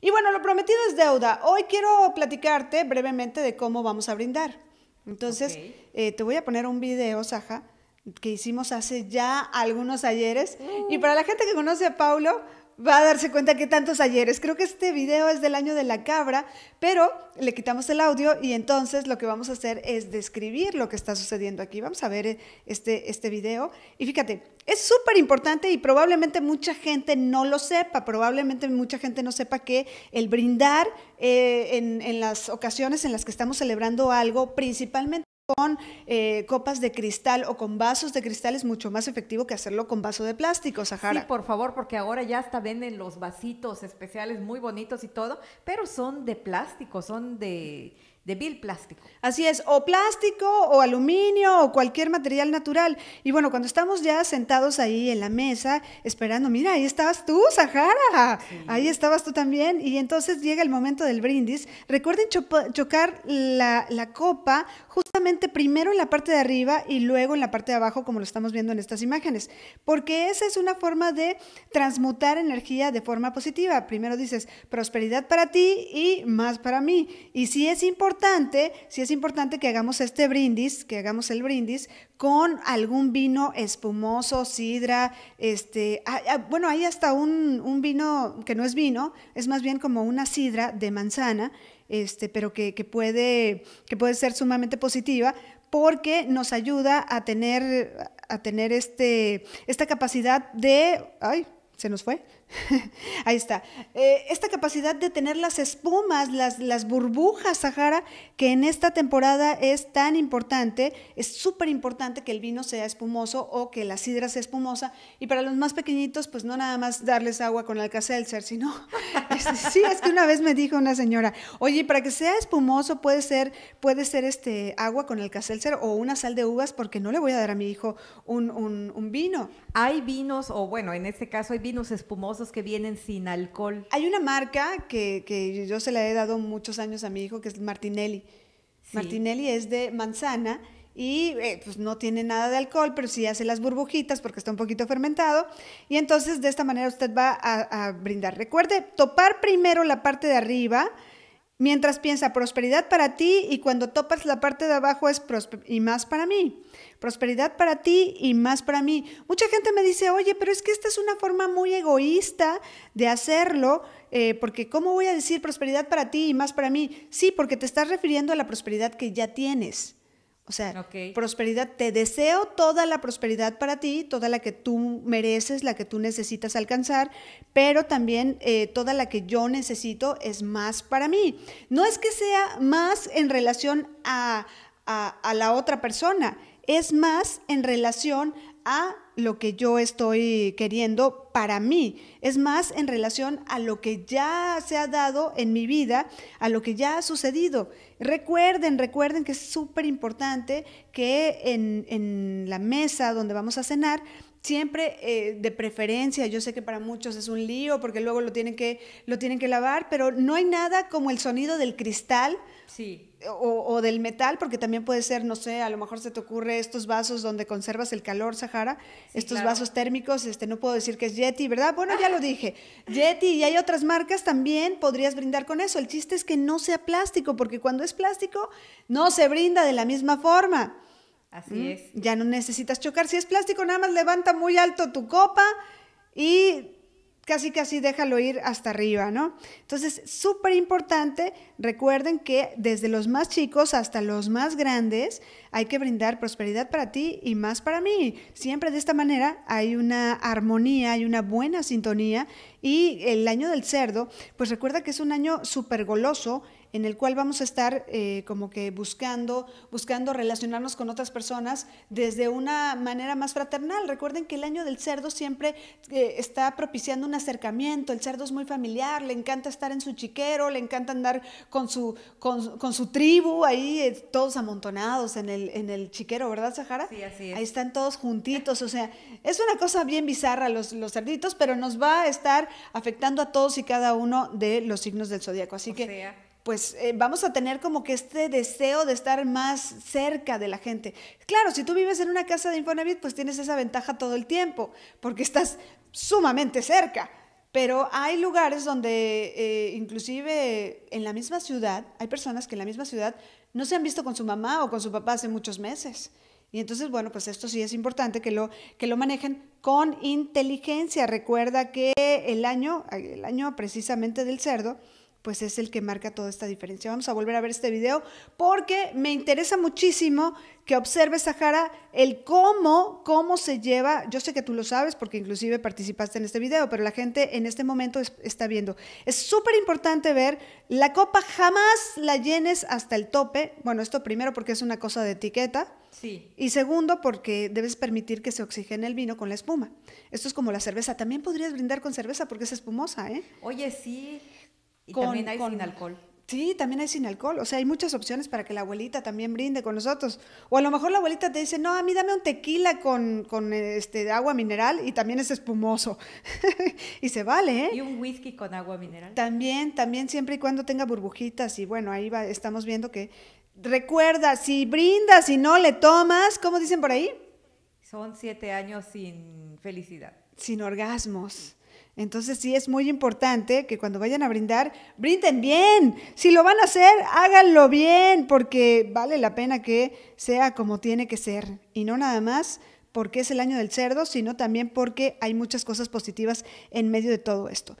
Y bueno, lo prometido es deuda. Hoy quiero platicarte brevemente de cómo vamos a brindar. Entonces, eh, te voy a poner un video, Saja, que hicimos hace ya algunos ayeres. Y mm. para la gente que conoce a Paulo, va a darse cuenta que tantos ayeres. Creo que este video es del año de la cabra, pero le quitamos el audio y entonces lo que vamos a hacer es describir lo que está sucediendo aquí. Vamos a ver eh, este, este video. Y fíjate, es súper importante y probablemente mucha gente no lo sepa, probablemente mucha gente no sepa que el brindar eh, en las ocasiones en las que estamos celebrando algo, principalmente con eh, copas de cristal o con vasos de cristal es mucho más efectivo que hacerlo con vaso de plástico, Sahara. Sí, por favor, porque ahora ya hasta venden los vasitos especiales muy bonitos y todo, pero son de plástico, son de de plástico. Así es, o plástico, o aluminio, o cualquier material natural. Y bueno, cuando estamos ya sentados ahí en la mesa, esperando, mira, ahí estabas tú, Sahara, ahí estabas tú también. Y entonces llega el momento del brindis. Recuerden chocar la copa justamente primero en la parte de arriba y luego en la parte de abajo, como lo estamos viendo en estas imágenes. Porque esa es una forma de transmutar energía de forma positiva. Primero dices, prosperidad para ti y más para mí. Y si es importante, importante, sí es importante que hagamos este brindis, que hagamos el brindis con algún vino espumoso, sidra, este, ah, ah, bueno, hay hasta un, vino que no es vino, es más bien como una sidra de manzana, este, pero que, que, puede, que puede ser sumamente positiva porque nos ayuda a tener, a tener este, esta capacidad de, ay, se nos fue, Ahí está. Eh, esta capacidad de tener las espumas, las, burbujas, Sahara, que en esta temporada es tan importante, es súper importante que el vino sea espumoso o que la sidra sea espumosa. Y para los más pequeñitos, pues no nada más darles agua con alcacelcer sino... sí, es que una vez me dijo una señora, oye, para que sea espumoso puede ser, puede ser este, agua con alcacelcer o una sal de uvas, porque no le voy a dar a mi hijo un vino. Hay vinos, o bueno, en este caso hay vinos espumosos que vienen sin alcohol. Hay una marca que, yo se la he dado muchos años a mi hijo, que es Martinelli. Martinelli es de manzana y eh, pues no tiene nada de alcohol, pero sí hace las burbujitas porque está un poquito fermentado. Y entonces de esta manera usted va a, a brindar. Recuerde topar primero la parte de arriba Mientras piensa prosperidad para ti y cuando topas la parte de abajo es y más para mí. Prosperidad para ti y más para mí. Mucha gente me dice, oye, pero es que esta es una forma muy egoísta de hacerlo, eh, porque ¿cómo voy a decir prosperidad para ti y más para mí? Sí, porque te estás refiriendo a la prosperidad que ya tienes. O sea, prosperidad, te deseo toda la prosperidad para ti, toda la que tú mereces, la que tú necesitas alcanzar, pero también eh, toda la que yo necesito es más para mí. No es que sea más en relación a, a, a la otra persona, es más en relación a lo que yo estoy queriendo para mí, es más en relación a lo que ya se ha dado en mi vida, a lo que ya ha sucedido. Recuerden, recuerden que es súper importante que en, en la mesa donde vamos a cenar, siempre eh, de preferencia, yo sé que para muchos es un lío porque luego lo tienen que, lo tienen que lavar, pero no hay nada como el sonido del cristal o, del metal, porque también puede ser, no sé, a lo mejor se te ocurre estos vasos donde conservas el calor, Sahara, estos vasos térmicos, este, no puedo decir que es Yeti, ¿verdad? Bueno, ya lo dije, Yeti y hay otras marcas también, podrías brindar con eso, el chiste es que no sea plástico, porque cuando es plástico no se brinda de la misma forma. Así es. Ya no necesitas chocar. Si es plástico, nada más levanta muy alto tu copa y casi casi déjalo ir hasta arriba, ¿no? Entonces, súper importante, recuerden que desde los más chicos hasta los más grandes hay que brindar prosperidad para ti y más para mí. Siempre de esta manera hay una armonía, hay una buena sintonía y el año del cerdo, pues recuerda que es un año súper goloso en el cual vamos a estar eh, como que buscando, buscando relacionarnos con otras personas desde una manera más fraternal. Recuerden que el año del cerdo siempre eh, está propiciando una acercamiento, el cerdo es muy familiar, le encanta estar en su chiquero, le encanta andar con su, con, su tribu ahí, eh, todos amontonados en el, en el chiquero, ¿verdad, Sahara? Sí, así es. Ahí están todos juntitos, o sea, es una cosa bien bizarra los, los cerditos, pero nos va a estar afectando a todos y cada uno de los signos del zodíaco. Así que pues eh, vamos a tener como que este deseo de estar más cerca de la gente. Claro, si tú vives en una casa de Infonavit, pues tienes esa ventaja todo el tiempo, porque estás sumamente cerca. Pero hay lugares donde eh, inclusive en la misma ciudad, hay personas que en la misma ciudad no se han visto con su mamá o con su papá hace muchos meses. Y entonces, bueno, pues esto sí es importante que lo, que lo manejen con inteligencia. Recuerda que el año, el año precisamente del cerdo, pues es el que marca toda esta diferencia. Vamos a volver a ver este video porque me interesa muchísimo que observes, Sahara, el cómo, cómo se lleva, yo sé que tú lo sabes porque inclusive participaste en este video, pero la gente en este momento está viendo. Es súper importante ver, la copa jamás la llenes hasta el tope, bueno, esto primero porque es una cosa de etiqueta, Sí. Y segundo, porque debes permitir que se oxigene el vino con la espuma. Esto es como la cerveza. También podrías brindar con cerveza porque es espumosa, ¿eh? Oye, sí. Y con, sin alcohol. Sí, también hay sin alcohol. O sea, hay muchas opciones para que la abuelita también brinde con nosotros. O a lo mejor la abuelita te dice, no, a mí dame un tequila con, con este, agua mineral y también es espumoso. y se vale, ¿eh? Y un whisky con agua mineral. También, también siempre y cuando tenga burbujitas. Y bueno, ahí va, estamos viendo que recuerda, si brindas y no le tomas, ¿cómo dicen por ahí? Son siete años sin felicidad. Sin orgasmos. Entonces sí es muy importante que cuando vayan a brindar, brinden bien. Si lo van a hacer, háganlo bien, porque vale la pena que sea como tiene que ser. Y no nada más porque es el año del cerdo, sino también porque hay muchas cosas positivas en medio de todo esto.